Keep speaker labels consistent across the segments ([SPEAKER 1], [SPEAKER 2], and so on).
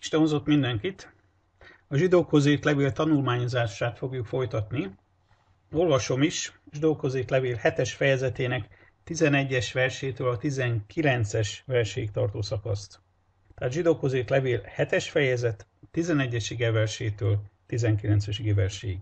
[SPEAKER 1] Isten hozott mindenkit. A zsidókhoz írt levél tanulmányozását fogjuk folytatni. Olvasom is, zsidókhoz írt levél 7-es fejezetének 11-es versétől a 19-es verséig tartó szakaszt. Tehát zsidókhoz írt levél 7-es fejezet 11-es versétől 19-es verséig.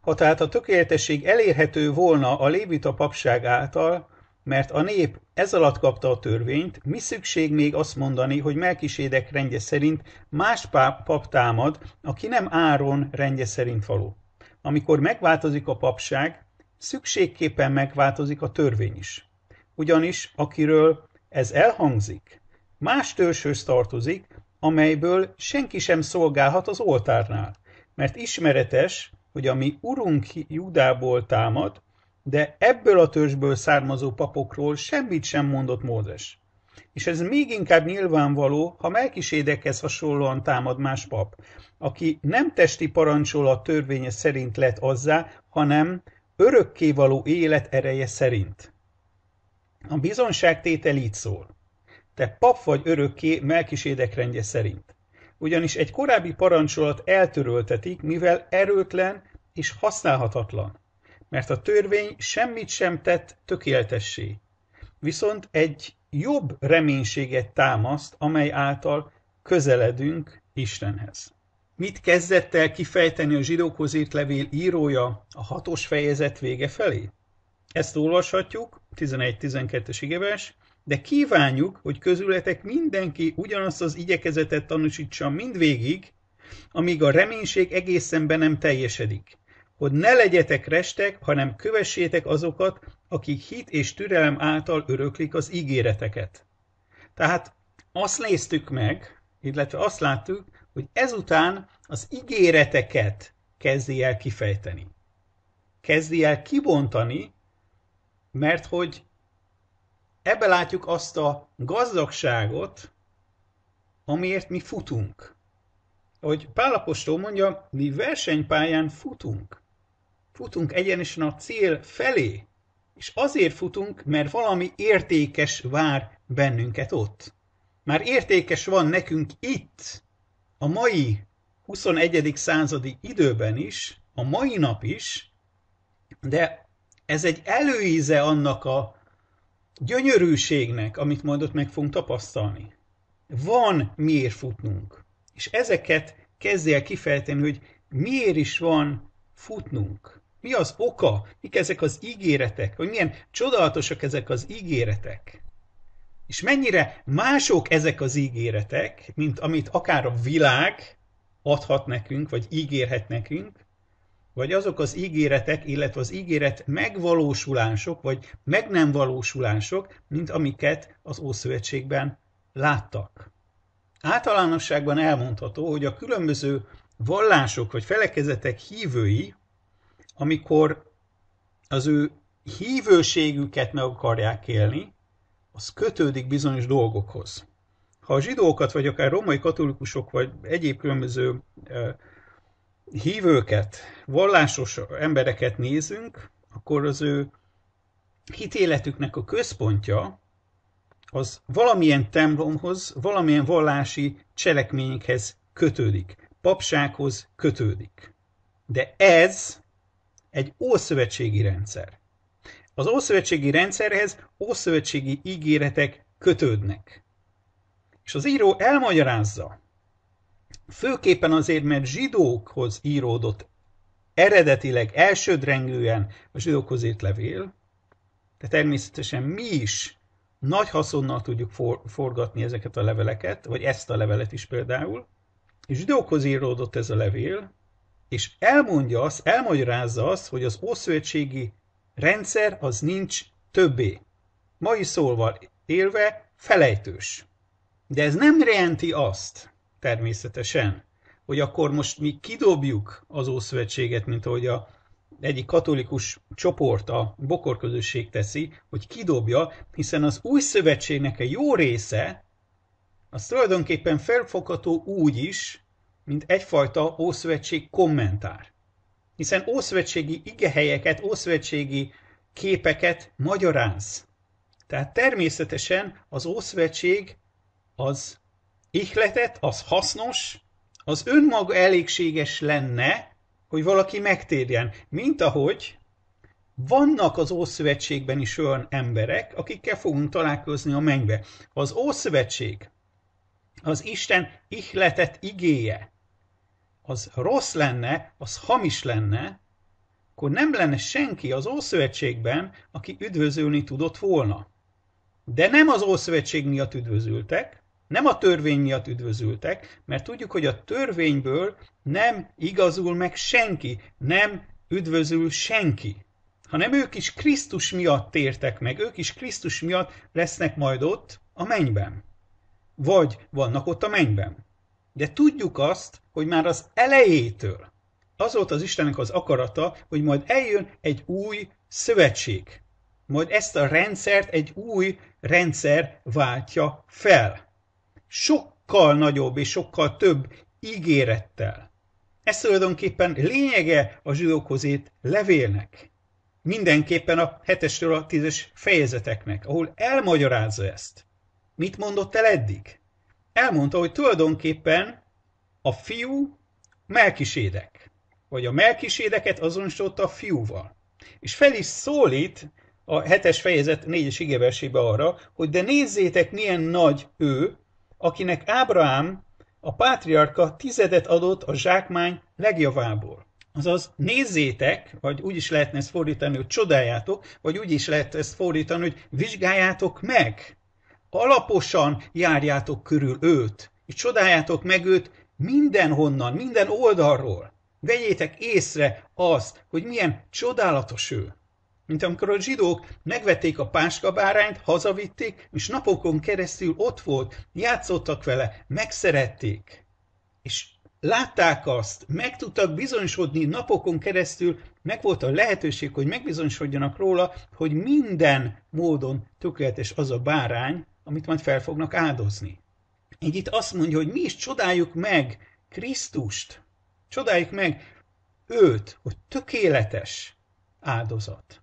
[SPEAKER 1] Ha tehát a tökéletesség elérhető volna a lévita papság által, mert a nép ez alatt kapta a törvényt, mi szükség még azt mondani, hogy Melkisédek rendje szerint más pap, pap támad, aki nem Áron rendje szerint való. Amikor megváltozik a papság, szükségképpen megváltozik a törvény is. Ugyanis, akiről ez elhangzik, más törzshöz tartozik, amelyből senki sem szolgálhat az oltárnál, mert ismeretes, hogy ami urunk Judából támad, de ebből a törzsből származó papokról semmit sem mondott Mózes. És ez még inkább nyilvánvaló, ha Melkisédekhez hasonlóan támad más pap, aki nem testi parancsolat törvénye szerint lett azzá, hanem örökkévaló élet ereje szerint. A bizonságtétel így szól. Te pap vagy örökké Melkisédek rendje szerint. Ugyanis egy korábbi parancsolat eltöröltetik, mivel erőtlen és használhatatlan mert a törvény semmit sem tett tökéletessé, viszont egy jobb reménységet támaszt, amely által közeledünk Istenhez. Mit kezdett el kifejteni a zsidókhoz írt levél írója a hatos fejezet vége felé? Ezt olvashatjuk, 11-12-es igeves, de kívánjuk, hogy közületek mindenki ugyanazt az igyekezetet tanúsítsa mindvégig, amíg a reménység egészen be nem teljesedik hogy ne legyetek restek, hanem kövessétek azokat, akik hit és türelem által öröklik az ígéreteket. Tehát azt néztük meg, illetve azt láttuk, hogy ezután az ígéreteket kezdi el kifejteni. Kezdi el kibontani, mert hogy ebbe látjuk azt a gazdagságot, amiért mi futunk. Ahogy Pálapostól mondja, mi versenypályán futunk futunk egyenesen a cél felé, és azért futunk, mert valami értékes vár bennünket ott. Már értékes van nekünk itt, a mai 21. századi időben is, a mai nap is, de ez egy előíze annak a gyönyörűségnek, amit majd ott meg fogunk tapasztalni. Van miért futnunk. És ezeket kezdj el kifejteni, hogy miért is van futnunk. Mi az oka? Mik ezek az ígéretek? Hogy milyen csodálatosak ezek az ígéretek? És mennyire mások ezek az ígéretek, mint amit akár a világ adhat nekünk, vagy ígérhet nekünk, vagy azok az ígéretek, illetve az ígéret megvalósulások, vagy meg nem valósulások, mint amiket az Ószövetségben láttak. Általánosságban elmondható, hogy a különböző vallások vagy felekezetek hívői, amikor az ő hívőségüket meg akarják élni, az kötődik bizonyos dolgokhoz. Ha a zsidókat, vagy akár romai katolikusok, vagy egyéb különböző hívőket, vallásos embereket nézünk, akkor az ő hitéletüknek a központja az valamilyen templomhoz, valamilyen vallási cselekményekhez kötődik papsághoz kötődik. De ez egy ószövetségi rendszer. Az ószövetségi rendszerhez ószövetségi ígéretek kötődnek. És az író elmagyarázza, főképpen azért, mert zsidókhoz íródott eredetileg elsődrengően a zsidókhoz írt levél, de természetesen mi is nagy haszonnal tudjuk for, forgatni ezeket a leveleket, vagy ezt a levelet is például, zsidókhoz íródott ez a levél, és elmondja azt, elmagyarázza azt, hogy az ószövetségi rendszer az nincs többé. Mai szóval élve felejtős. De ez nem jelenti azt, természetesen, hogy akkor most mi kidobjuk az Ószövetséget, mint ahogy a egyik katolikus csoport, a bokorközösség teszi, hogy kidobja, hiszen az új szövetségnek a jó része az tulajdonképpen felfogható úgy is, mint egyfajta Ószövetség kommentár. Hiszen Ószövetségi igehelyeket, Ószövetségi képeket magyaráz. Tehát természetesen az Ószövetség az ihletet, az hasznos, az önmaga elégséges lenne, hogy valaki megtérjen. Mint ahogy vannak az Ószövetségben is olyan emberek, akikkel fogunk találkozni a mennybe. Az Ószövetség az Isten ihletett igéje az rossz lenne, az hamis lenne, akkor nem lenne senki az Ószövetségben, aki üdvözölni tudott volna. De nem az Ószövetség miatt üdvözültek, nem a törvény miatt üdvözültek, mert tudjuk, hogy a törvényből nem igazul meg senki, nem üdvözül senki, hanem ők is Krisztus miatt tértek meg, ők is Krisztus miatt lesznek majd ott a mennyben vagy vannak ott a mennyben. De tudjuk azt, hogy már az elejétől az volt az Istennek az akarata, hogy majd eljön egy új szövetség. Majd ezt a rendszert egy új rendszer váltja fel. Sokkal nagyobb és sokkal több ígérettel. Ez tulajdonképpen lényege a zsidókhoz írt levélnek. Mindenképpen a 7-től a 10-es fejezeteknek, ahol elmagyarázza ezt. Mit mondott el eddig? Elmondta, hogy tulajdonképpen a fiú melkisédek, vagy a melkisédeket azonosította a fiúval. És fel is szólít a hetes fejezet négyes igeversébe arra, hogy de nézzétek, milyen nagy ő, akinek Ábrahám, a pátriárka tizedet adott a zsákmány legjavából. Azaz nézzétek, vagy úgy is lehetne ezt fordítani, hogy csodáljátok, vagy úgy is lehet ezt fordítani, hogy vizsgáljátok meg alaposan járjátok körül őt, és csodáljátok meg őt mindenhonnan, minden oldalról. Vegyétek észre azt, hogy milyen csodálatos ő. Mint amikor a zsidók megvették a páskabárányt, hazavitték, és napokon keresztül ott volt, játszottak vele, megszerették. És látták azt, meg tudtak bizonyosodni napokon keresztül, meg volt a lehetőség, hogy megbizonyosodjanak róla, hogy minden módon tökéletes az a bárány, amit majd fel fognak áldozni. Így itt azt mondja, hogy mi is csodáljuk meg Krisztust, csodáljuk meg őt, hogy tökéletes áldozat.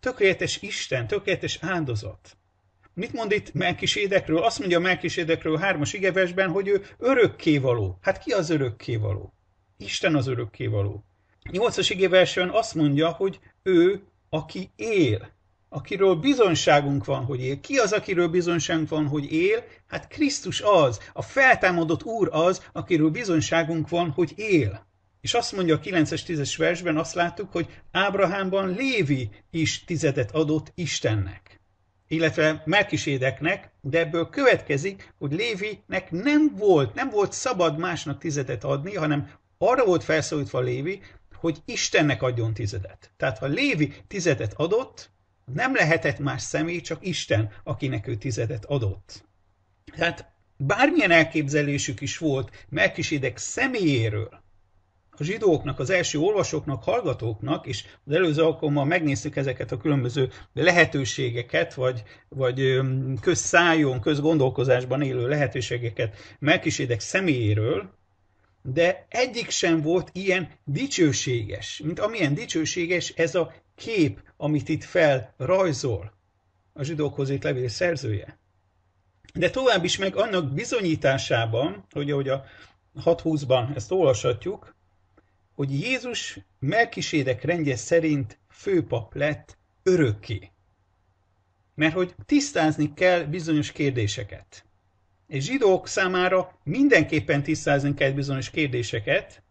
[SPEAKER 1] Tökéletes Isten, tökéletes áldozat. Mit mond itt Melkisédekről? Azt mondja Melkisédekről hármas igevesben, hogy ő örökkévaló. Hát ki az örökkévaló? Isten az örökkévaló. Nyolcas igéversőn azt mondja, hogy ő, aki él akiről bizonságunk van, hogy él. Ki az, akiről bizonságunk van, hogy él? Hát Krisztus az, a feltámadott Úr az, akiről bizonságunk van, hogy él. És azt mondja a 9-es 10-es versben, azt láttuk, hogy Ábrahámban Lévi is tizedet adott Istennek, illetve Melkisédeknek, de ebből következik, hogy Lévinek nem volt, nem volt szabad másnak tizedet adni, hanem arra volt felszólítva Lévi, hogy Istennek adjon tizedet. Tehát ha Lévi tizedet adott, nem lehetett más személy, csak Isten, akinek ő tizedet adott. Tehát bármilyen elképzelésük is volt ideg személyéről, a zsidóknak, az első olvasóknak, hallgatóknak, és az előző alkalommal megnéztük ezeket a különböző lehetőségeket, vagy, vagy közszájon, közgondolkozásban élő lehetőségeket Melkisédek személyéről, de egyik sem volt ilyen dicsőséges, mint amilyen dicsőséges ez a kép, amit itt felrajzol, a zsidókhoz itt levél szerzője. De tovább is meg annak bizonyításában, hogy ahogy a 6.20-ban ezt olvashatjuk, hogy Jézus melkisédek rendje szerint főpap lett örökké. Mert hogy tisztázni kell bizonyos kérdéseket. És zsidók számára mindenképpen tisztázni kell bizonyos kérdéseket,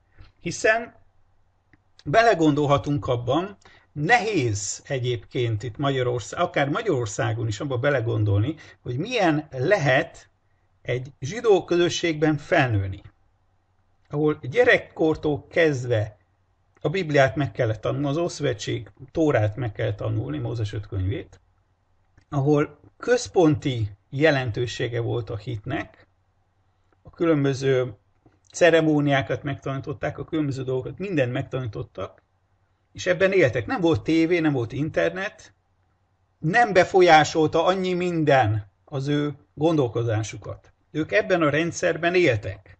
[SPEAKER 1] hiszen belegondolhatunk abban, Nehéz egyébként itt Magyarország, akár Magyarországon is abba belegondolni, hogy milyen lehet egy zsidó közösségben felnőni, ahol gyerekkortól kezdve a Bibliát meg kellett tanulni, az Ószövetség Tórát meg kell tanulni, Mózes 5 könyvét, ahol központi jelentősége volt a hitnek, a különböző ceremóniákat megtanították, a különböző dolgokat, mindent megtanítottak, és ebben éltek. Nem volt tévé, nem volt internet, nem befolyásolta annyi minden az ő gondolkodásukat. Ők ebben a rendszerben éltek.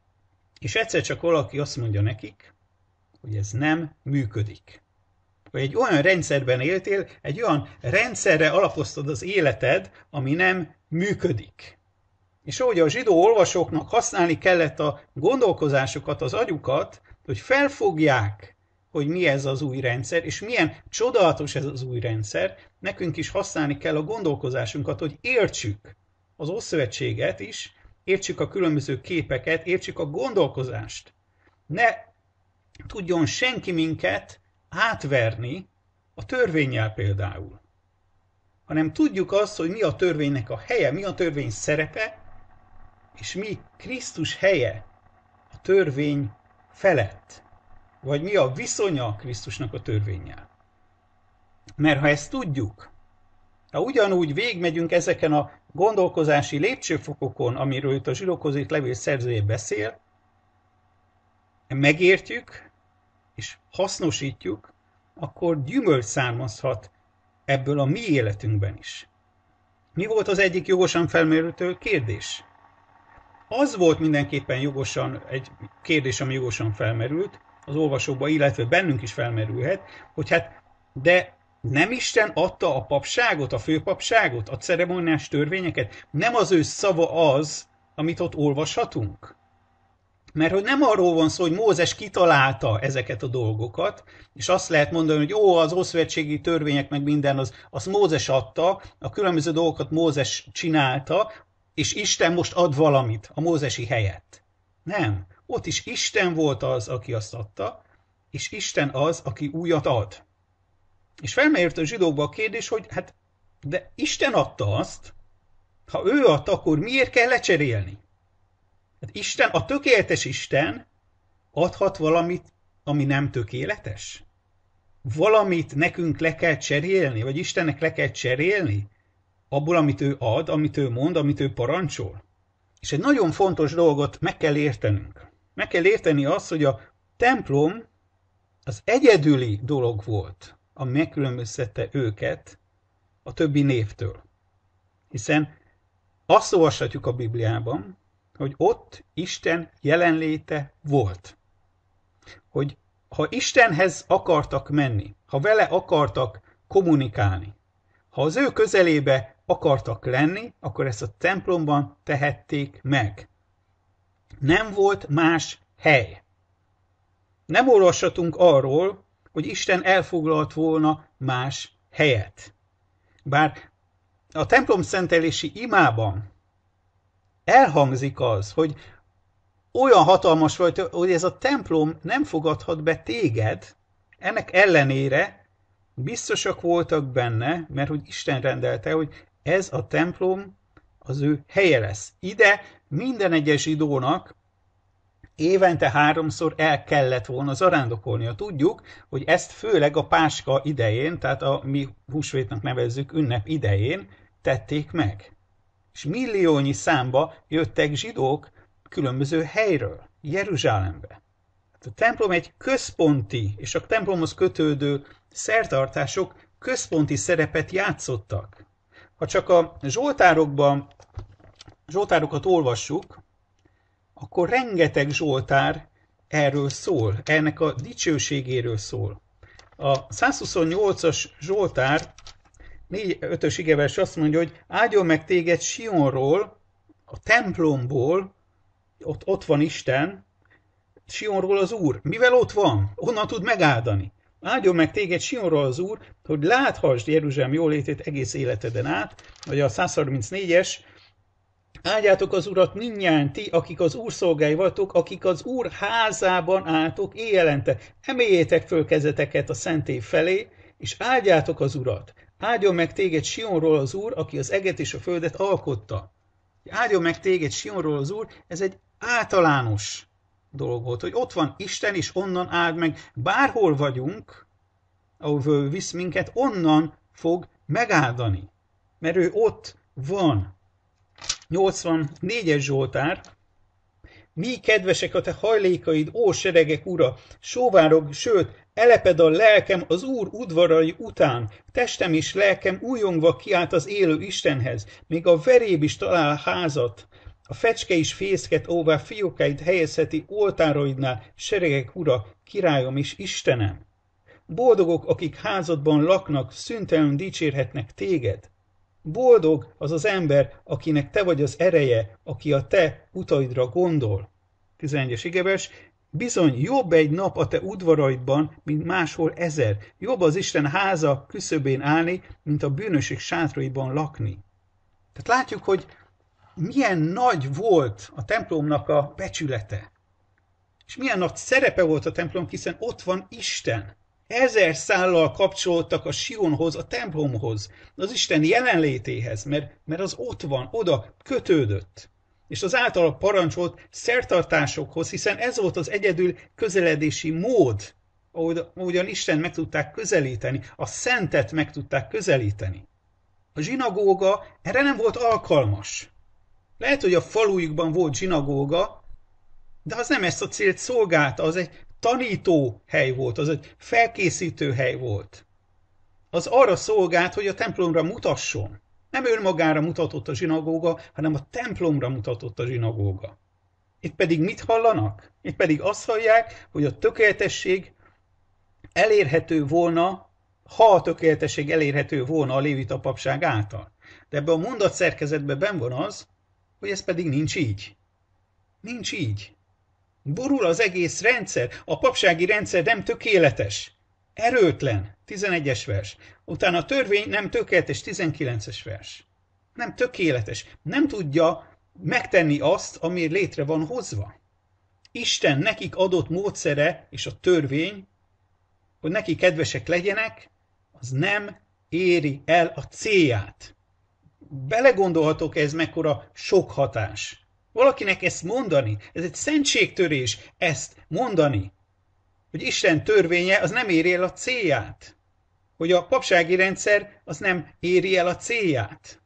[SPEAKER 1] És egyszer csak valaki azt mondja nekik, hogy ez nem működik. Hogy egy olyan rendszerben éltél, egy olyan rendszerre alapoztad az életed, ami nem működik. És ahogy a zsidó olvasóknak használni kellett a gondolkozásukat, az agyukat, hogy felfogják, hogy mi ez az új rendszer, és milyen csodálatos ez az új rendszer, nekünk is használni kell a gondolkozásunkat, hogy értsük az Ószövetséget is, értsük a különböző képeket, értsük a gondolkozást. Ne tudjon senki minket átverni a törvényel például, hanem tudjuk azt, hogy mi a törvénynek a helye, mi a törvény szerepe, és mi Krisztus helye a törvény felett vagy mi a viszonya Krisztusnak a törvényel. Mert ha ezt tudjuk, ha ugyanúgy végmegyünk ezeken a gondolkozási lépcsőfokokon, amiről itt a zsidókhoz itt levél szerzője beszél, megértjük és hasznosítjuk, akkor gyümölcs származhat ebből a mi életünkben is. Mi volt az egyik jogosan felmerültő kérdés? Az volt mindenképpen jogosan egy kérdés, ami jogosan felmerült, az olvasóba, illetve bennünk is felmerülhet, hogy hát de nem Isten adta a papságot, a főpapságot, a ceremoniás törvényeket? Nem az ő szava az, amit ott olvashatunk? Mert hogy nem arról van szó, hogy Mózes kitalálta ezeket a dolgokat, és azt lehet mondani, hogy ó, az oszvetségi törvények meg minden, az, az Mózes adta, a különböző dolgokat Mózes csinálta, és Isten most ad valamit a Mózesi helyett. Nem. Ott is Isten volt az, aki azt adta, és Isten az, aki újat ad. És felmerült a zsidókba a kérdés, hogy hát, de Isten adta azt, ha ő adta, akkor miért kell lecserélni? Hát Isten, a tökéletes Isten adhat valamit, ami nem tökéletes? Valamit nekünk le kell cserélni, vagy Istennek le kell cserélni? Abból, amit ő ad, amit ő mond, amit ő parancsol? És egy nagyon fontos dolgot meg kell értenünk. Meg kell érteni azt, hogy a templom az egyedüli dolog volt, a megkülönböztette őket a többi névtől. Hiszen azt olvashatjuk a Bibliában, hogy ott Isten jelenléte volt. Hogy ha Istenhez akartak menni, ha vele akartak kommunikálni, ha az ő közelébe akartak lenni, akkor ezt a templomban tehették meg. Nem volt más hely. Nem olvashatunk arról, hogy Isten elfoglalt volna más helyet. Bár a templom szentelési imában elhangzik az, hogy olyan hatalmas vagy, hogy ez a templom nem fogadhat be téged, ennek ellenére biztosak voltak benne, mert hogy Isten rendelte, hogy ez a templom az ő helye lesz. Ide minden egyes idónak évente háromszor el kellett volna zarándokolnia. Tudjuk, hogy ezt főleg a páska idején, tehát a mi húsvétnak nevezzük ünnep idején tették meg. És milliónyi számba jöttek zsidók különböző helyről, Jeruzsálembe. Hát a templom egy központi, és a templomhoz kötődő szertartások központi szerepet játszottak. Ha csak a Zsoltárokban Zsoltárokat olvassuk, akkor rengeteg Zsoltár erről szól, ennek a dicsőségéről szól. A 128-as Zsoltár 4-5-ös igevers azt mondja, hogy áldjon meg téged Sionról, a templomból, ott, ott van Isten, Sionról az Úr. Mivel ott van? Onnan tud megáldani. Áldjon meg téged Sionról az Úr, hogy láthassd Jeruzsálem jólétét egész életeden át, vagy a 134-es Áldjátok az Urat minnyánt, ti, akik az Úr szolgái vagytok, akik az Úr házában álltok éjjelente. Emeljétek föl kezeteket a szenté felé, és áldjátok az Urat. Áldjon meg téged Sionról az Úr, aki az eget és a földet alkotta. Áldjon meg téged Sionról az Úr, ez egy általános dolog volt, hogy ott van Isten, és onnan áld meg. Bárhol vagyunk, ahol visz minket, onnan fog megáldani. Mert ő ott van. 84-es Zsoltár, mi kedvesek a te hajlékaid, ó seregek ura, sóvárog, sőt, eleped a lelkem az Úr udvarai után, testem és lelkem újongva kiált az élő Istenhez, még a veréb is talál házat. A fecske is fészket óvá fiókáit helyezheti oltároidnál, seregek ura, királyom és Istenem. Boldogok, akik házadban laknak, szüntelen dicsérhetnek téged. Boldog az az ember, akinek te vagy az ereje, aki a te utaidra gondol. 11 igeves, Bizony jobb egy nap a te udvaraidban, mint máshol ezer. Jobb az Isten háza küszöbén állni, mint a bűnösség sátraiban lakni. Tehát látjuk, hogy milyen nagy volt a templomnak a becsülete. És milyen nagy szerepe volt a templom, hiszen ott van Isten ezer szállal kapcsolódtak a Sionhoz, a templomhoz, az Isten jelenlétéhez, mert, mert az ott van, oda kötődött. És az általa parancsolt szertartásokhoz, hiszen ez volt az egyedül közeledési mód, ahogyan Isten meg tudták közelíteni, a szentet meg tudták közelíteni. A zsinagóga erre nem volt alkalmas. Lehet, hogy a falujukban volt zsinagóga, de az nem ezt a célt szolgálta, az egy tanító hely volt, az egy felkészítő hely volt. Az arra szolgált, hogy a templomra mutasson. Nem önmagára mutatott a zsinagóga, hanem a templomra mutatott a zsinagóga. Itt pedig mit hallanak? Itt pedig azt hallják, hogy a tökéletesség elérhető volna, ha a tökéletesség elérhető volna a lévita papság által. De ebbe a mondatszerkezetben ben van az, hogy ez pedig nincs így. Nincs így. Borul az egész rendszer, a papsági rendszer nem tökéletes. Erőtlen, 11-es vers. Utána a törvény nem tökéletes, 19-es vers. Nem tökéletes. Nem tudja megtenni azt, ami létre van hozva. Isten nekik adott módszere és a törvény, hogy neki kedvesek legyenek, az nem éri el a célját. Belegondolhatok ez mekkora sok hatás. Valakinek ezt mondani, ez egy szentségtörés, ezt mondani, hogy Isten törvénye az nem éri el a célját, hogy a papsági rendszer az nem éri el a célját.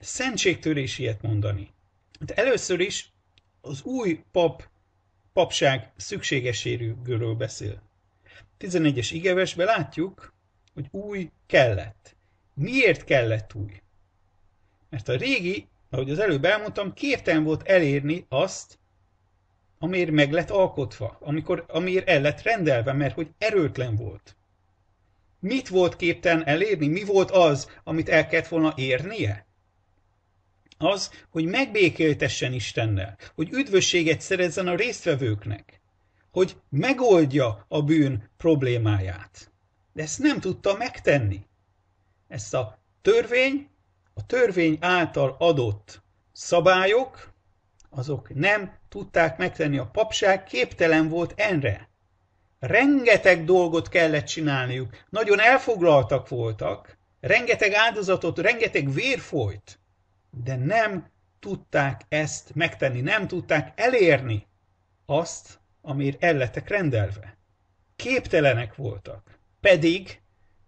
[SPEAKER 1] Szentségtörés ilyet mondani. De hát először is az új pap, papság szükségeséről beszél. 11-es igevesben látjuk, hogy új kellett. Miért kellett új? Mert a régi ahogy az előbb elmondtam, képtelen volt elérni azt, amiért meg lett alkotva, amikor, amiért el lett rendelve, mert hogy erőtlen volt. Mit volt képtelen elérni? Mi volt az, amit el kellett volna érnie? Az, hogy megbékéltessen Istennel, hogy üdvösséget szerezzen a résztvevőknek, hogy megoldja a bűn problémáját. De ezt nem tudta megtenni. Ezt a törvény a törvény által adott szabályok, azok nem tudták megtenni a papság, képtelen volt enre. Rengeteg dolgot kellett csinálniuk, nagyon elfoglaltak voltak, rengeteg áldozatot, rengeteg vér folyt, de nem tudták ezt megtenni, nem tudták elérni azt, amir elletek rendelve. Képtelenek voltak. Pedig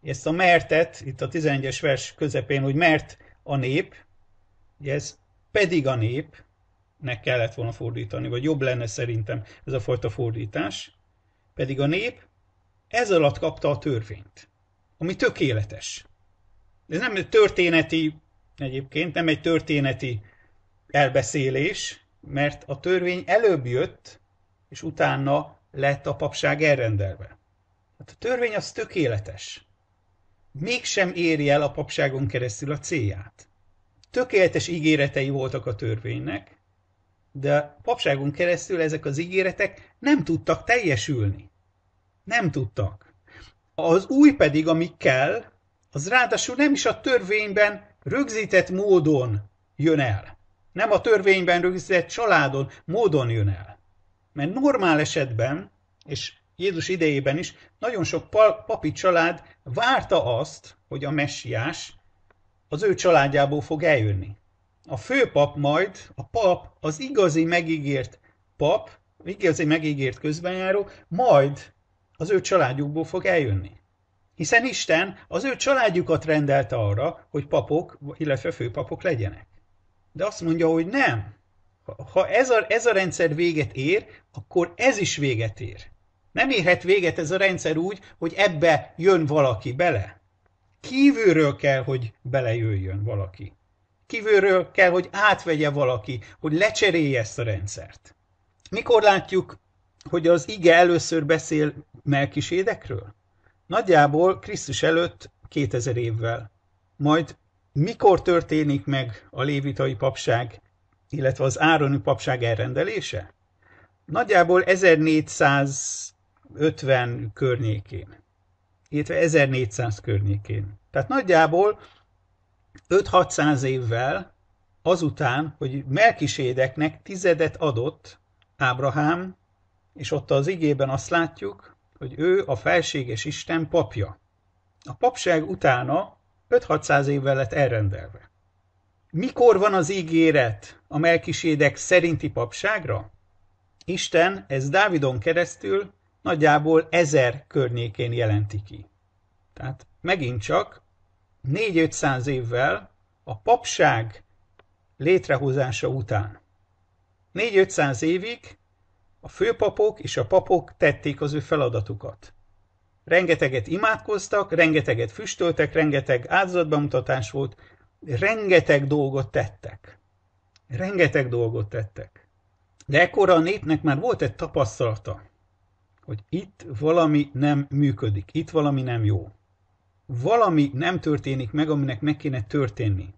[SPEAKER 1] ezt a mertet, itt a 11-es vers közepén, hogy mert a nép, ugye ez pedig a népnek kellett volna fordítani, vagy jobb lenne szerintem ez a fajta fordítás, pedig a nép ez alatt kapta a törvényt, ami tökéletes. Ez nem egy történeti, egyébként nem egy történeti elbeszélés, mert a törvény előbb jött, és utána lett a papság elrendelve. Hát a törvény az tökéletes mégsem éri el a papságon keresztül a célját. Tökéletes ígéretei voltak a törvénynek, de a papságon keresztül ezek az ígéretek nem tudtak teljesülni. Nem tudtak. Az új pedig, ami kell, az ráadásul nem is a törvényben rögzített módon jön el. Nem a törvényben rögzített családon, módon jön el. Mert normál esetben, és Jézus idejében is nagyon sok papi család várta azt, hogy a messiás az ő családjából fog eljönni. A főpap majd, a pap, az igazi megígért pap, igazi megígért közbenjáró, majd az ő családjukból fog eljönni. Hiszen Isten az ő családjukat rendelte arra, hogy papok, illetve főpapok legyenek. De azt mondja, hogy nem. Ha ez a, ez a rendszer véget ér, akkor ez is véget ér. Nem érhet véget ez a rendszer úgy, hogy ebbe jön valaki bele. Kívülről kell, hogy belejöjjön valaki. Kívülről kell, hogy átvegye valaki, hogy lecserélje ezt a rendszert. Mikor látjuk, hogy az ige először beszél melkisédekről? Nagyjából Krisztus előtt 2000 évvel. Majd mikor történik meg a lévitai papság, illetve az ároni papság elrendelése? Nagyjából 1400 50 környékén, illetve 1400 környékén. Tehát nagyjából 5-600 évvel azután, hogy Melkisédeknek tizedet adott Ábrahám, és ott az igében azt látjuk, hogy ő a felséges Isten papja. A papság utána 5-600 évvel lett elrendelve. Mikor van az ígéret a Melkisédek szerinti papságra? Isten ez Dávidon keresztül nagyjából 1000 környékén jelenti ki. Tehát megint csak 4-500 évvel a papság létrehozása után. 4-500 évig a főpapok és a papok tették az ő feladatukat. Rengeteget imádkoztak, rengeteget füstöltek, rengeteg áldozatbemutatás volt, rengeteg dolgot tettek. Rengeteg dolgot tettek. De ekkora a népnek már volt egy tapasztalata hogy itt valami nem működik, itt valami nem jó. Valami nem történik meg, aminek meg kéne történni.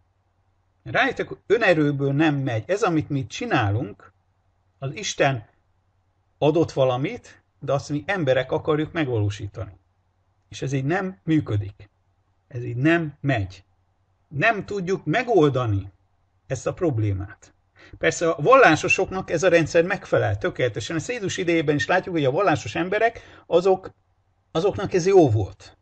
[SPEAKER 1] Rájöttek, hogy önerőből nem megy. Ez, amit mi csinálunk, az Isten adott valamit, de azt mi emberek akarjuk megvalósítani. És ez így nem működik. Ez így nem megy. Nem tudjuk megoldani ezt a problémát. Persze a vallásosoknak ez a rendszer megfelel tökéletesen. A Szédus idejében is látjuk, hogy a vallásos emberek, azok, azoknak ez jó volt.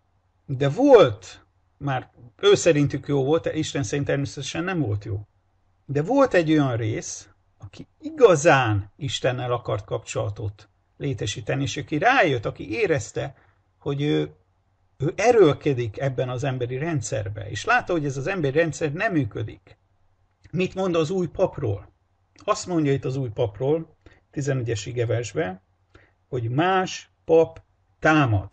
[SPEAKER 1] De volt, már ő szerintük jó volt, de Isten szerint természetesen nem volt jó. De volt egy olyan rész, aki igazán Istennel akart kapcsolatot létesíteni, és aki rájött, aki érezte, hogy ő, ő erőlkedik ebben az emberi rendszerbe, és látta, hogy ez az emberi rendszer nem működik. Mit mond az új papról? Azt mondja itt az új papról, 11-es igeversbe, hogy más pap támad.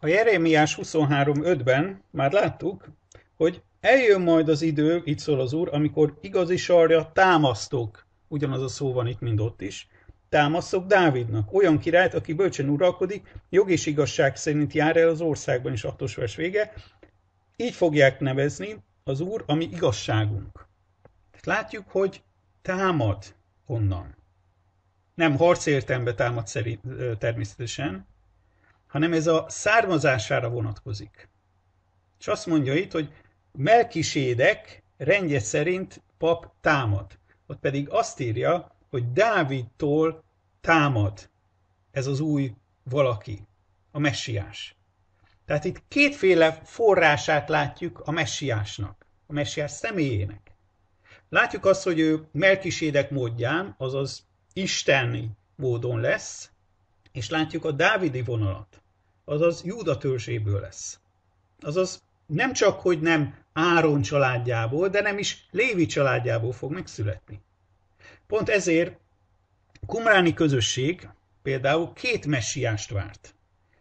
[SPEAKER 1] A Jeremiás 23.5-ben már láttuk, hogy eljön majd az idő, itt szól az Úr, amikor igazi sarja támasztok, ugyanaz a szó van itt, mind ott is, támasztok Dávidnak, olyan királyt, aki bölcsen uralkodik, jog és igazság szerint jár el az országban is, hatos vers vége, így fogják nevezni az Úr, ami igazságunk. Tehát látjuk, hogy támad onnan. Nem harc értelme támad szerint, természetesen, hanem ez a származására vonatkozik. És azt mondja itt, hogy Melkisédek rendje szerint pap támad. Ott pedig azt írja, hogy Dávidtól támad ez az új valaki, a messiás. Tehát itt kétféle forrását látjuk a messiásnak, a messiás személyének. Látjuk azt, hogy ő Melkisédek módján, azaz isteni módon lesz, és látjuk a Dávidi vonalat, azaz Júda törzséből lesz. Azaz nem csak, hogy nem Áron családjából, de nem is Lévi családjából fog megszületni. Pont ezért kumráni közösség például két messiást várt.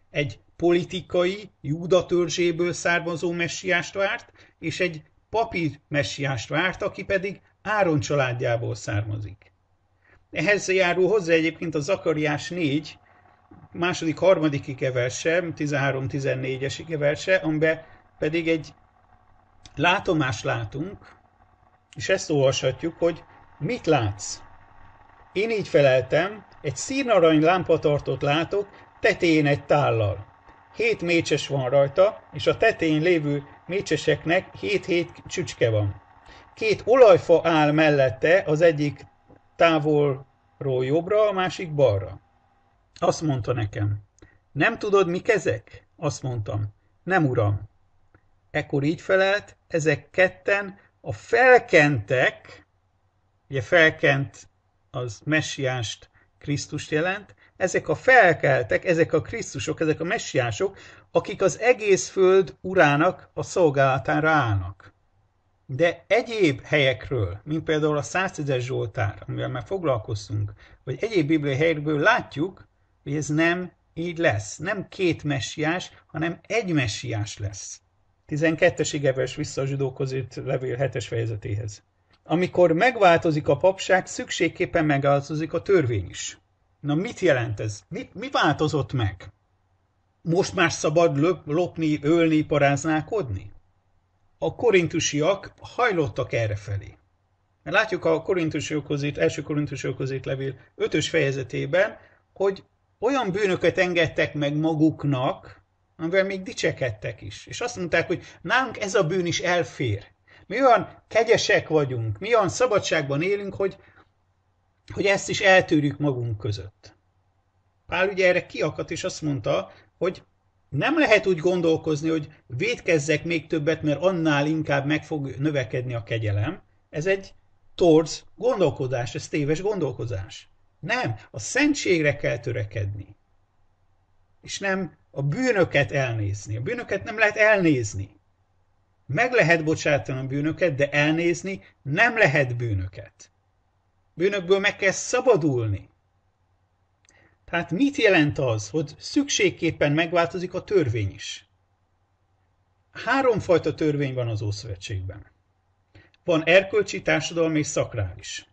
[SPEAKER 1] Egy politikai, Júda törzséből származó messiást várt, és egy papír messiást várt, aki pedig Áron családjából származik. Ehhez járul hozzá egyébként a Zakariás 4, második, harmadik ikeverse, 13-14-es ikeverse, amiben pedig egy látomást látunk, és ezt olvashatjuk, hogy mit látsz? Én így feleltem, egy színarany lámpatartót látok, tetején egy tállal. Hét mécses van rajta, és a tetején lévő mécseseknek 7 hét csücske van. Két olajfa áll mellette, az egyik távolról jobbra, a másik balra. Azt mondta nekem. Nem tudod, mik ezek? Azt mondtam. Nem, uram. Ekkor így felelt, ezek ketten a felkentek, ugye felkent az messiást Krisztust jelent, ezek a felkeltek, ezek a Krisztusok, ezek a messiások, akik az egész föld urának a szolgálatára állnak. De egyéb helyekről, mint például a 110 Zsoltár, amivel már foglalkoztunk, vagy egyéb bibliai helyekből látjuk, hogy ez nem így lesz. Nem két messiás, hanem egy messiás lesz. 12-es vissza a zsidókhoz írt levél 7 fejezetéhez. Amikor megváltozik a papság, szükségképpen megváltozik a törvény is. Na mit jelent ez? Mi, mi változott meg? Most már szabad löp, lopni, ölni, paráználkodni? A korintusiak hajlottak felé. Mert látjuk a korintusiokhoz itt, első korintusiokhoz itt levél 5 fejezetében, hogy olyan bűnöket engedtek meg maguknak, amivel még dicsekedtek is. És azt mondták, hogy nálunk ez a bűn is elfér. Mi olyan kegyesek vagyunk, mi olyan szabadságban élünk, hogy, hogy ezt is eltűrjük magunk között. Pál ugye erre kiakadt, és azt mondta, hogy nem lehet úgy gondolkozni, hogy védkezzek még többet, mert annál inkább meg fog növekedni a kegyelem. Ez egy torz gondolkodás, ez téves gondolkozás. Nem, a szentségre kell törekedni. És nem a bűnöket elnézni. A bűnöket nem lehet elnézni. Meg lehet bocsátani a bűnöket, de elnézni nem lehet bűnöket bűnökből meg kell szabadulni. Tehát mit jelent az, hogy szükségképpen megváltozik a törvény is? Háromfajta törvény van az Ószövetségben. Van erkölcsi, társadalmi és szakrális.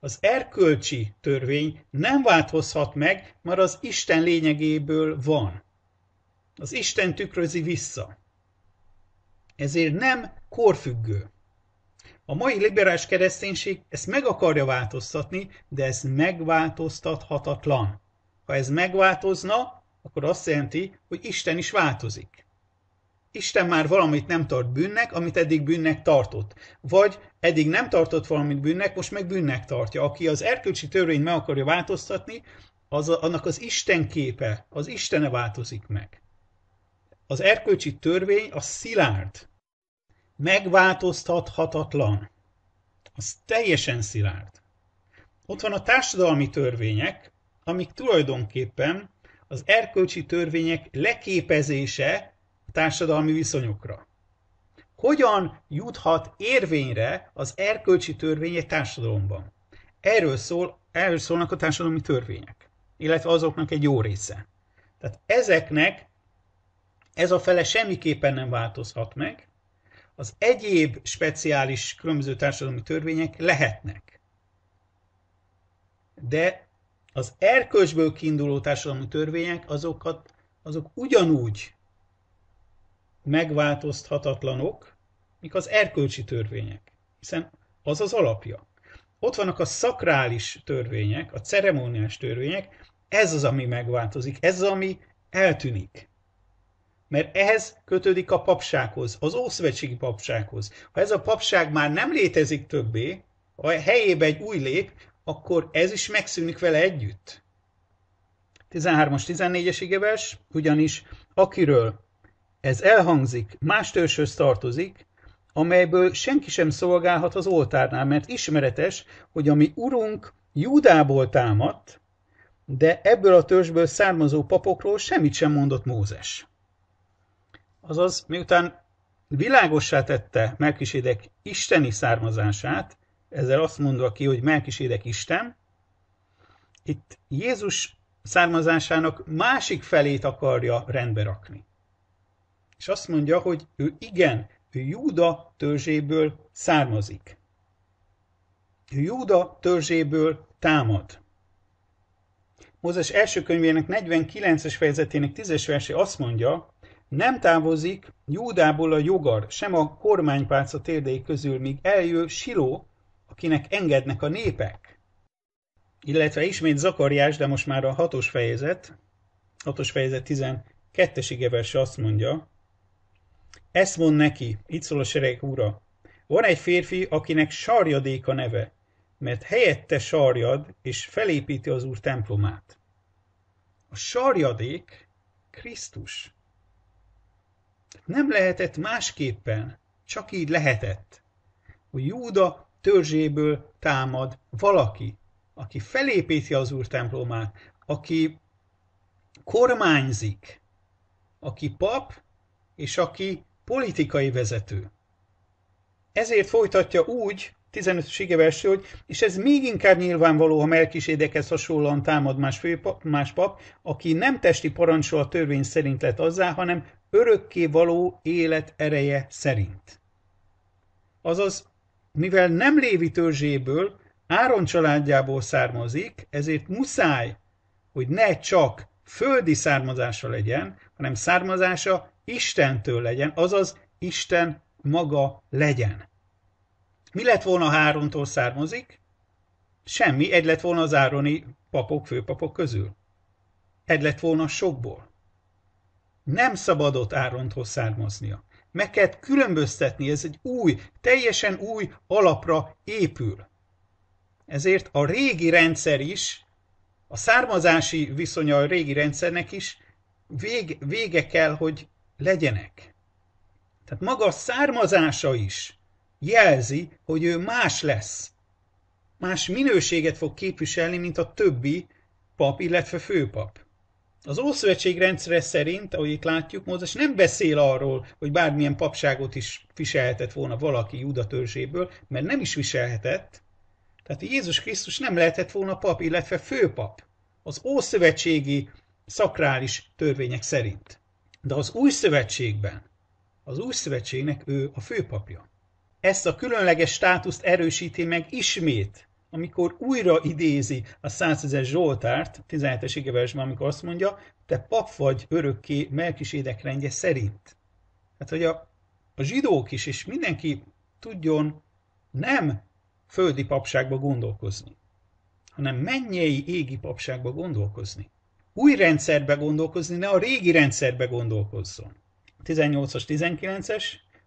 [SPEAKER 1] Az erkölcsi törvény nem változhat meg, mert az Isten lényegéből van. Az Isten tükrözi vissza. Ezért nem korfüggő. A mai liberális kereszténység ezt meg akarja változtatni, de ez megváltoztathatatlan. Ha ez megváltozna, akkor azt jelenti, hogy Isten is változik. Isten már valamit nem tart bűnnek, amit eddig bűnnek tartott. Vagy eddig nem tartott valamit bűnnek, most meg bűnnek tartja. Aki az erkölcsi törvényt meg akarja változtatni, az, a, annak az Isten képe, az Istene változik meg. Az erkölcsi törvény a szilárd, megváltoztathatatlan. Az teljesen szilárd. Ott van a társadalmi törvények, amik tulajdonképpen az erkölcsi törvények leképezése a társadalmi viszonyokra. Hogyan juthat érvényre az erkölcsi törvény egy társadalomban? Erről, szól, erről szólnak a társadalmi törvények, illetve azoknak egy jó része. Tehát ezeknek ez a fele semmiképpen nem változhat meg, az egyéb speciális különböző társadalmi törvények lehetnek. De az erkölcsből kiinduló társadalmi törvények, azokat, azok ugyanúgy megváltoztathatatlanok, mik az erkölcsi törvények. Hiszen az az alapja. Ott vannak a szakrális törvények, a ceremóniás törvények, ez az, ami megváltozik, ez az, ami eltűnik mert ehhez kötődik a papsághoz, az ószövetségi papsághoz. Ha ez a papság már nem létezik többé, a helyébe egy új lép, akkor ez is megszűnik vele együtt. 13-as, 14-es igeves, ugyanis akiről ez elhangzik, más törzshöz tartozik, amelyből senki sem szolgálhat az oltárnál, mert ismeretes, hogy ami urunk Júdából támadt, de ebből a törzsből származó papokról semmit sem mondott Mózes. Azaz, miután világossá tette Melkisédek isteni származását, ezzel azt mondva ki, hogy Melkisédek Isten, itt Jézus származásának másik felét akarja rendbe rakni. És azt mondja, hogy ő igen, ő Júda törzséből származik. Ő Júda törzséből támad. Mózes első könyvének 49-es fejezetének 10-es verse azt mondja, nem távozik Júdából a jogar, sem a kormánypálca térdei közül, míg eljő Siló, akinek engednek a népek. Illetve ismét Zakariás, de most már a hatos fejezet, hatos fejezet 12-es igeverse azt mondja, ezt mond neki, itt szól a sereg ura, van egy férfi, akinek sarjadék a neve, mert helyette sarjad, és felépíti az úr templomát. A sarjadék Krisztus. Nem lehetett másképpen, csak így lehetett. Hogy Júda törzséből támad valaki, aki felépíti az Úr templomát, aki kormányzik, aki pap, és aki politikai vezető. Ezért folytatja úgy, 15 sigeverső, hogy és ez még inkább nyilvánvaló, ha Melkisédekhez hasonlóan támad más, főpap, más pap, aki nem testi parancsol a törvény szerint lett azzá, hanem örökké való élet ereje szerint. Azaz, mivel nem Lévi törzséből, Áron családjából származik, ezért muszáj, hogy ne csak földi származása legyen, hanem származása Istentől legyen, azaz Isten maga legyen. Mi lett volna, ha Árontól származik? Semmi, egy lett volna az ároni papok, főpapok közül. Egy lett volna sokból. Nem szabadott Áronthoz származnia. Meg kell különböztetni, ez egy új, teljesen új alapra épül. Ezért a régi rendszer is, a származási viszonya a régi rendszernek is vég, vége kell, hogy legyenek. Tehát maga a származása is jelzi, hogy ő más lesz. Más minőséget fog képviselni, mint a többi pap, illetve főpap. Az Ószövetség rendszere szerint, ahogy itt látjuk, Mózes nem beszél arról, hogy bármilyen papságot is viselhetett volna valaki Júda törzséből, mert nem is viselhetett. Tehát Jézus Krisztus nem lehetett volna pap, illetve főpap az Ószövetségi szakrális törvények szerint. De az Új Szövetségben, az Új Szövetségnek ő a főpapja. Ezt a különleges státuszt erősíti meg ismét amikor újra idézi a 100 ezer Zsoltárt, 17-es égeversben, amikor azt mondja, te pap vagy örökké Melkisédek rendje szerint. Hát, hogy a, a zsidók is, és mindenki tudjon nem földi papságba gondolkozni, hanem mennyei égi papságba gondolkozni. Új rendszerbe gondolkozni, ne a régi rendszerbe gondolkozzon. 18-as, 19-es,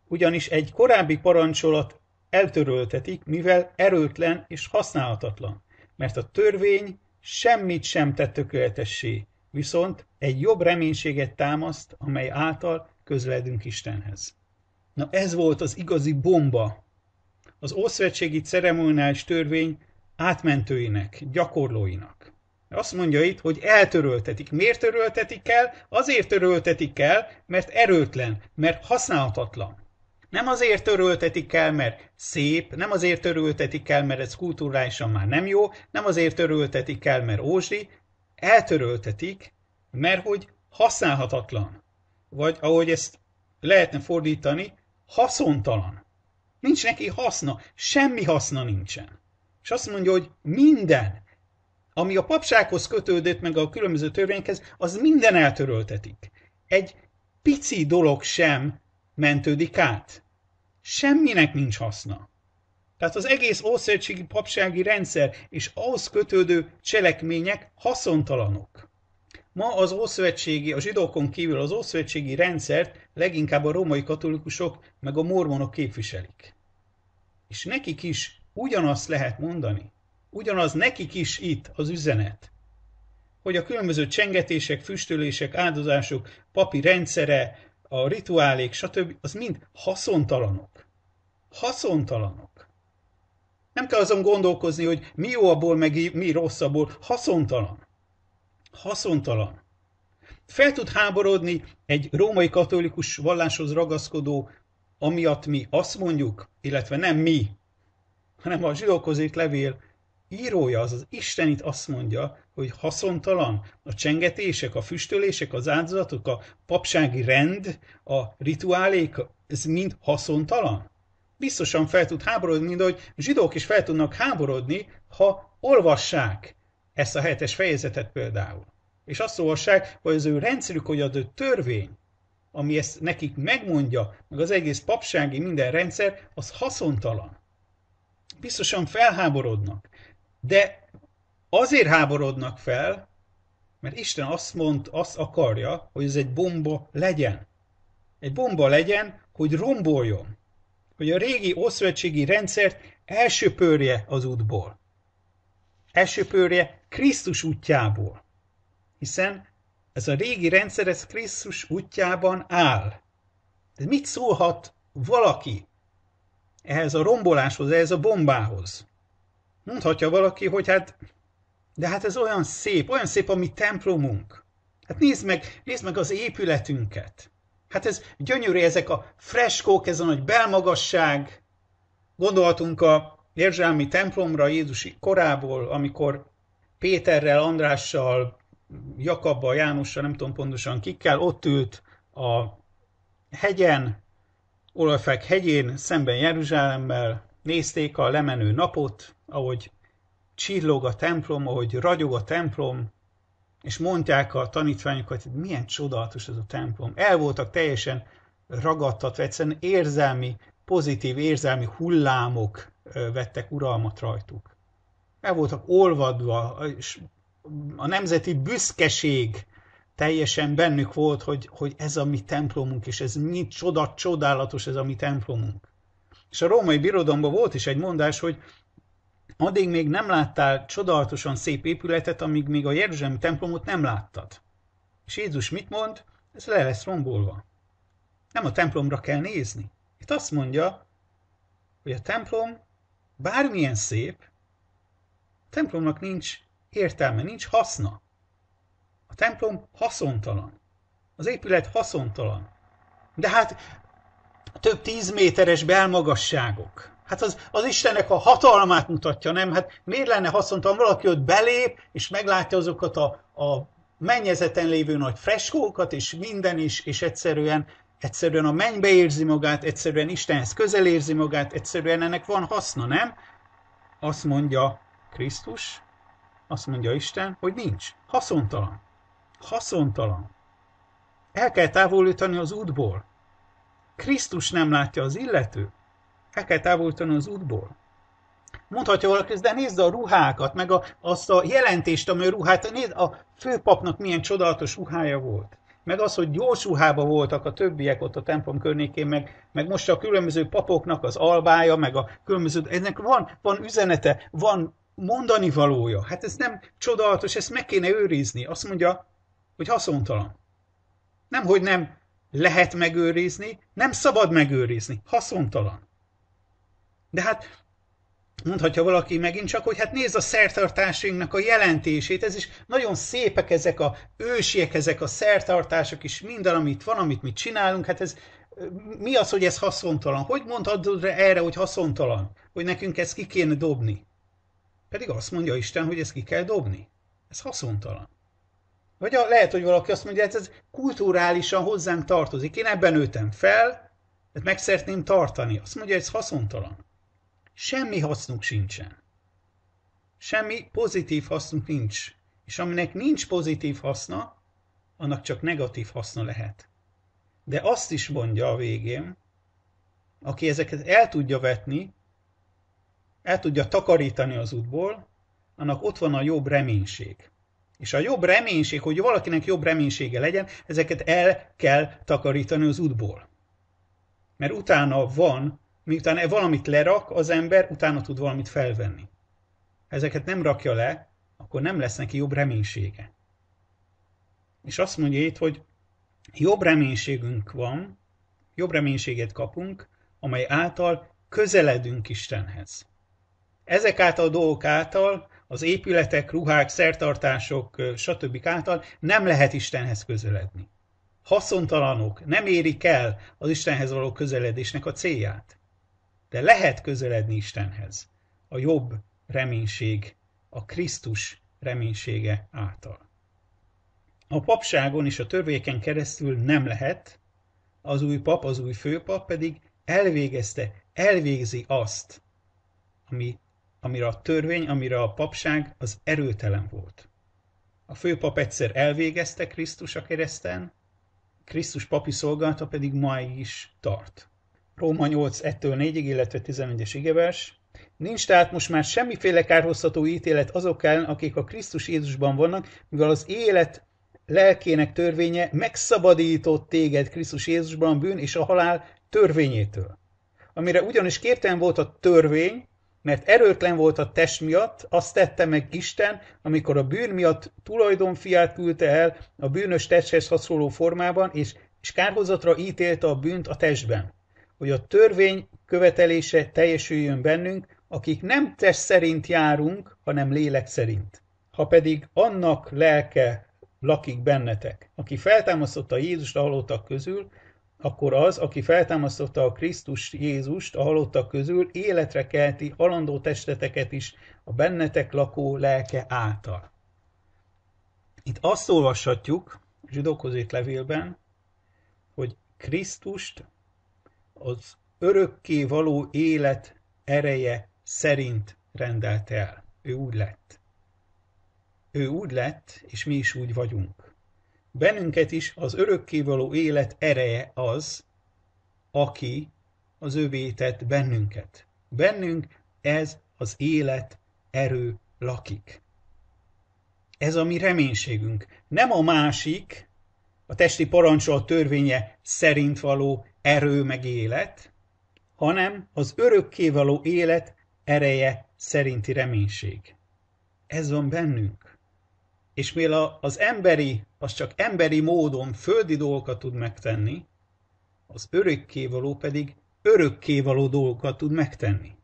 [SPEAKER 1] ugyanis egy korábbi parancsolat eltöröltetik, mivel erőtlen és használhatatlan, mert a törvény semmit sem tett tökéletessé, viszont egy jobb reménységet támaszt, amely által közeledünk Istenhez. Na ez volt az igazi bomba. Az ószövetségi ceremoniális törvény átmentőinek, gyakorlóinak. Azt mondja itt, hogy eltöröltetik. Miért töröltetik el? Azért töröltetik el, mert erőtlen, mert használhatatlan. Nem azért töröltetik el, mert szép, nem azért töröltetik el, mert ez kulturálisan már nem jó, nem azért töröltetik el, mert ózsi, eltöröltetik, mert hogy használhatatlan. Vagy ahogy ezt lehetne fordítani, haszontalan. Nincs neki haszna, semmi haszna nincsen. És azt mondja, hogy minden, ami a papsághoz kötődött, meg a különböző törvényekhez, az minden eltöröltetik. Egy pici dolog sem mentődik át. Semminek nincs haszna. Tehát az egész ószövetségi papsági rendszer és ahhoz kötődő cselekmények haszontalanok. Ma az ószövetségi, a zsidókon kívül az ószövetségi rendszert leginkább a római katolikusok meg a mormonok képviselik. És nekik is ugyanazt lehet mondani. Ugyanaz nekik is itt az üzenet, hogy a különböző csengetések, füstölések, áldozások, papi rendszere, a rituálék, stb., az mind haszontalanok. Haszontalanok. Nem kell azon gondolkozni, hogy mi jó abból, meg mi rossz abból. Haszontalan. Haszontalan. Fel tud háborodni egy római katolikus valláshoz ragaszkodó, amiatt mi azt mondjuk, illetve nem mi, hanem a zsidókozék levél írója, az az Istenit azt mondja, hogy haszontalan a csengetések, a füstölések, az áldozatok, a papsági rend, a rituálék, ez mind haszontalan? Biztosan fel tud háborodni, mint ahogy zsidók is fel tudnak háborodni, ha olvassák ezt a hetes fejezetet például. És azt olvassák, hogy az ő rendszerük, hogy ő törvény, ami ezt nekik megmondja, meg az egész papsági minden rendszer, az haszontalan. Biztosan felháborodnak. De azért háborodnak fel, mert Isten azt mond, azt akarja, hogy ez egy bomba legyen. Egy bomba legyen, hogy romboljon. Hogy a régi oszövetségi rendszert elsöpörje az útból. Elsöpörje Krisztus útjából. Hiszen ez a régi rendszer, ez Krisztus útjában áll. De mit szólhat valaki ehhez a romboláshoz, ehhez a bombához? Mondhatja valaki, hogy hát de hát ez olyan szép, olyan szép a mi templomunk. Hát nézd meg, nézd meg az épületünket. Hát ez gyönyörű, ezek a freskók, ez a nagy belmagasság. gondoltunk a érzelmi templomra Jézusi korából, amikor Péterrel, Andrással, Jakabbal, Jánossal, nem tudom pontosan kikkel, ott ült a hegyen, Olafek hegyén, szemben Jeruzsálemmel, nézték a lemenő napot, ahogy csillog a templom, ahogy ragyog a templom, és mondják a tanítványokat, hogy milyen csodálatos ez a templom. El voltak teljesen ragadtatva, egyszerűen érzelmi, pozitív érzelmi hullámok vettek uralmat rajtuk. El voltak olvadva, és a nemzeti büszkeség teljesen bennük volt, hogy, hogy ez a mi templomunk, és ez mi csoda, csodálatos ez a mi templomunk. És a római birodalomban volt is egy mondás, hogy Addig még nem láttál csodálatosan szép épületet, amíg még a Jeruzsálemi templomot nem láttad. És Jézus mit mond? Ez le lesz rombolva. Nem a templomra kell nézni. Itt azt mondja, hogy a templom bármilyen szép, a templomnak nincs értelme, nincs haszna. A templom haszontalan. Az épület haszontalan. De hát több tíz méteres belmagasságok. Hát az, az Istennek a hatalmát mutatja, nem? Hát miért lenne haszontalan valaki ott belép, és meglátja azokat a, a mennyezeten lévő nagy freskókat, és minden is, és egyszerűen, egyszerűen a mennybe érzi magát, egyszerűen Istenhez közel érzi magát, egyszerűen ennek van haszna, nem? Azt mondja Krisztus, azt mondja Isten, hogy nincs. Haszontalan. Haszontalan. El kell távolítani az útból. Krisztus nem látja az illetőt. El kell távolítani az útból. Mondhatja valaki, de nézd a ruhákat, meg a, azt a jelentést, ami a ruhát, hát nézd, a főpapnak milyen csodálatos ruhája volt. Meg az, hogy gyors ruhába voltak a többiek ott a templom környékén, meg, meg most a különböző papoknak az albája, meg a különböző, ennek van, van üzenete, van mondani valója. Hát ez nem csodálatos, ezt meg kéne őrizni. Azt mondja, hogy haszontalan. Nem, hogy nem lehet megőrizni, nem szabad megőrizni, haszontalan. De hát mondhatja valaki megint csak, hogy hát nézd a szertartásainknak a jelentését, ez is nagyon szépek ezek a ősiek, ezek a szertartások is, minden, amit van, amit mi csinálunk, hát ez mi az, hogy ez haszontalan? Hogy mondhatod erre, hogy haszontalan? Hogy nekünk ezt ki kéne dobni? Pedig azt mondja Isten, hogy ezt ki kell dobni. Ez haszontalan. Vagy a, lehet, hogy valaki azt mondja, hogy hát ez kulturálisan hozzánk tartozik. Én ebben nőttem fel, ezt hát meg szeretném tartani. Azt mondja, hogy ez haszontalan semmi hasznuk sincsen. Semmi pozitív hasznuk nincs. És aminek nincs pozitív haszna, annak csak negatív haszna lehet. De azt is mondja a végén, aki ezeket el tudja vetni, el tudja takarítani az útból, annak ott van a jobb reménység. És a jobb reménység, hogy valakinek jobb reménysége legyen, ezeket el kell takarítani az útból. Mert utána van miután e valamit lerak az ember, utána tud valamit felvenni. Ha ezeket nem rakja le, akkor nem lesz neki jobb reménysége. És azt mondja itt, hogy jobb reménységünk van, jobb reménységet kapunk, amely által közeledünk Istenhez. Ezek által a dolgok által, az épületek, ruhák, szertartások, stb. által nem lehet Istenhez közeledni. Haszontalanok, nem érik el az Istenhez való közeledésnek a célját. De lehet közeledni Istenhez a jobb reménység, a Krisztus reménysége által. A papságon és a törvényeken keresztül nem lehet, az új pap, az új főpap pedig elvégezte, elvégzi azt, ami, amire a törvény, amire a papság az erőtelen volt. A főpap egyszer elvégezte Krisztus a kereszten, Krisztus papi szolgálata pedig ma is tart. Róma 8 1-től 4-ig, illetve 11-es igevers. Nincs tehát most már semmiféle kárhoztató ítélet azok ellen, akik a Krisztus Jézusban vannak, mivel az élet lelkének törvénye megszabadított téged Krisztus Jézusban a bűn és a halál törvényétől. Amire ugyanis képtelen volt a törvény, mert erőtlen volt a test miatt, azt tette meg Isten, amikor a bűn miatt tulajdonfiát küldte el a bűnös testhez hasonló formában, és, és kárhozatra ítélte a bűnt a testben hogy a törvény követelése teljesüljön bennünk, akik nem test szerint járunk, hanem lélek szerint. Ha pedig annak lelke lakik bennetek, aki feltámasztotta Jézust a halottak közül, akkor az, aki feltámasztotta a Krisztus Jézust a halottak közül, életre kelti halandó testeteket is a bennetek lakó lelke által. Itt azt olvashatjuk a levélben, hogy Krisztust az örökké való élet ereje szerint rendelt el. Ő úgy lett. Ő úgy lett, és mi is úgy vagyunk. Bennünket is az örökké való élet ereje az, aki az övé bennünket. Bennünk ez az élet erő lakik. Ez a mi reménységünk. Nem a másik, a testi parancsol törvénye szerint való erő meg élet, hanem az örökkévaló élet ereje szerinti reménység. Ez van bennünk. És mivel az emberi, az csak emberi módon földi dolgokat tud megtenni, az örökkévaló pedig örökkévaló dolgokat tud megtenni.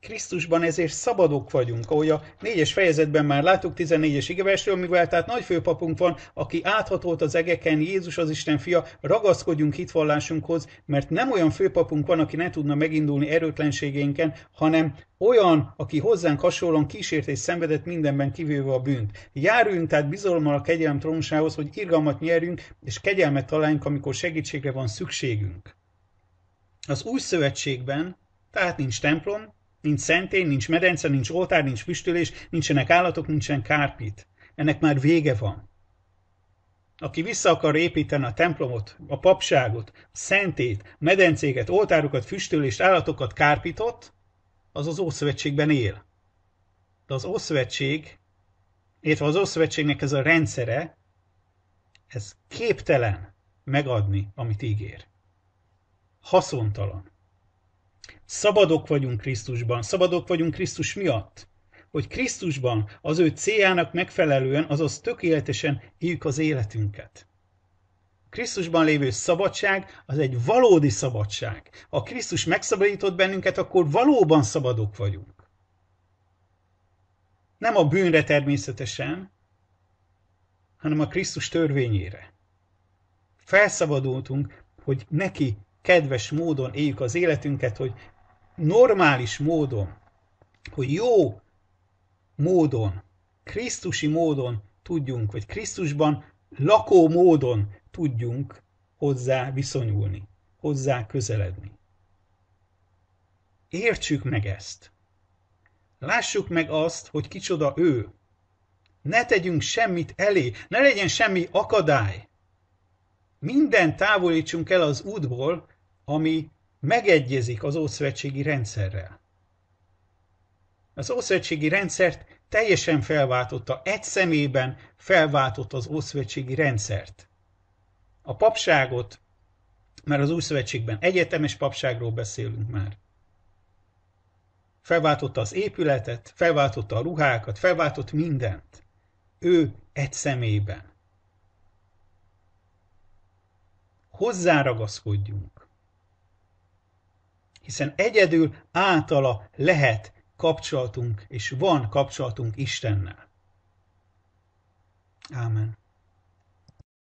[SPEAKER 1] Krisztusban ezért szabadok vagyunk, ahogy a négyes fejezetben már láttuk 14-es igevesről, mivel tehát nagy főpapunk van, aki áthatolt az egeken, Jézus az Isten fia, ragaszkodjunk hitvallásunkhoz, mert nem olyan főpapunk van, aki ne tudna megindulni erőtlenségénken, hanem olyan, aki hozzánk hasonlóan kísért és szenvedett mindenben kivéve a bűnt. Járjunk tehát bizalommal a kegyelem trónusához, hogy irgalmat nyerjünk, és kegyelmet találjunk, amikor segítségre van szükségünk. Az új szövetségben tehát nincs templom, Nincs szentén, nincs medence, nincs oltár, nincs füstölés, nincsenek állatok, nincsen kárpit. Ennek már vége van. Aki vissza akar építeni a templomot, a papságot, a szentét, medencéket, oltárokat, füstölést, állatokat, kárpitot, az az Ószövetségben él. De az Ószövetség, illetve az Ószövetségnek ez a rendszere, ez képtelen megadni, amit ígér. Haszontalan. Szabadok vagyunk Krisztusban, szabadok vagyunk Krisztus miatt, hogy Krisztusban az ő céljának megfelelően, azaz tökéletesen éljük az életünket. Krisztusban lévő szabadság az egy valódi szabadság. Ha Krisztus megszabadított bennünket, akkor valóban szabadok vagyunk. Nem a bűnre természetesen, hanem a Krisztus törvényére. Felszabadultunk, hogy neki kedves módon éljük az életünket, hogy normális módon, hogy jó módon, Krisztusi módon tudjunk, vagy Krisztusban lakó módon tudjunk hozzá viszonyulni, hozzá közeledni. Értsük meg ezt. Lássuk meg azt, hogy kicsoda ő. Ne tegyünk semmit elé, ne legyen semmi akadály. Minden távolítsunk el az útból, ami megegyezik az ószövetségi rendszerrel. Az ószövetségi rendszert teljesen felváltotta, egy szemében felváltotta az ószövetségi rendszert. A papságot, mert az új szövetségben egyetemes papságról beszélünk már, felváltotta az épületet, felváltotta a ruhákat, felváltott mindent. Ő egy szemében. hozzáragaszkodjunk. Hiszen egyedül általa lehet kapcsolatunk, és van kapcsolatunk Istennel. Ámen.